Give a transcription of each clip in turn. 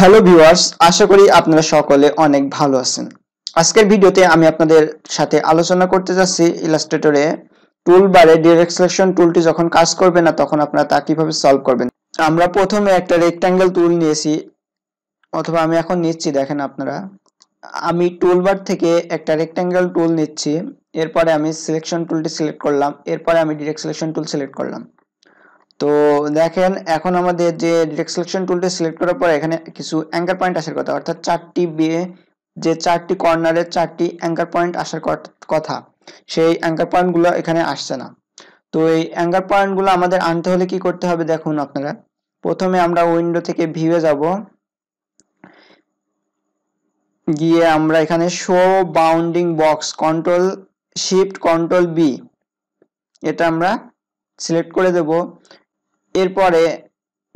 hello viewers আশা করি আপনারা সকলে অনেক ভালো আছেন আজকের ভিডিওতে আমি আপনাদের সাথে আলোচনা করতে যাচ্ছি ইলাস্ট্রেটরে টুল ডিরেক্ট সিলেকশন টুলটি যখন কাজ করবে না তখন আপনারা তা কিভাবে সলভ করবেন আমরা প্রথমে একটা রেক্ট্যাঙ্গেল টুল নিয়েছি অথবা আমি এখন নিচ্ছি দেখেন আপনারা আমি টুল বার থেকে একটা রেক্ট্যাঙ্গেল টুল নিচ্ছি এরপরে আমি সিলেকশন টুলটি সিলেক্ট করলাম এরপরে আমি ডিরেক্ট সিলেকশন টুল সিলেক্ট করলাম তো দেখেন এখন আমাদের যে ডিটেক্ট সিলেকশন টুলটি সিলেক্ট করার পর এখানে কিছু অ্যাঙ্কার পয়েন্ট আসার কথা অর্থাৎ চারটি বিয়ে যে চারটি কর্নারের চারটি অ্যাঙ্কার পয়েন্ট আসার কথা সেই অ্যাঙ্কার পয়েন্টগুলো এখানে আসছে না তো এই অ্যাঙ্কার পয়েন্টগুলো আমাদের আনতে হলে কি করতে হবে দেখুন আপনারা প্রথমে আমরা উইন্ডো থেকে ভিউয়ে যাব গিয়ে আমরা এখানে show bounding box control shift control B এটা আমরা সিলেক্ট করে দেব এরপরে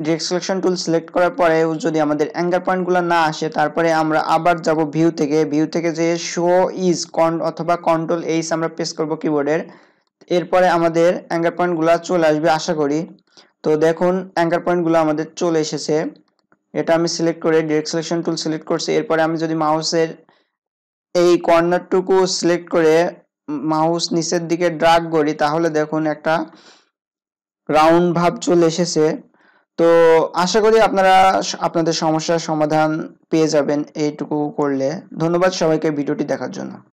ডিরেক্ট সিলেকশন টুল সিলেক্ট করার পরে যদি আমাদের অ্যাঙ্গার পয়েন্টগুলো না আসে তারপরে আমরা আবার যাব ভিউ থেকে ভিউ থেকে যে শো ইজ কন অথবা কন্ট্রোল এইস আমরা প্রেস করব কিবোর্ডের এরপরে আমাদের অ্যাঙ্গার পয়েন্টগুলো চলে আসবে আশা করি তো দেখুন অ্যাঙ্গার পয়েন্টগুলো আমাদের চলে এসেছে এটা আমি সিলেক্ট করে ডিরেক্ট সিলেকশন টুল সিলেক্ট করছি এরপরে আমি যদি মাউসের এই কর্নারটুকু সিলেক্ট করে মাউস নিচের দিকে ড্রাগ করি তাহলে দেখুন একটা রাউন্ড ভাব চলে এসেছে তো আশা করি আপনারা আপনাদের সমস্যার সমাধান পেয়ে যাবেন এইটুকু করলে ধন্যবাদ সবাইকে ভিডিওটি দেখার জন্য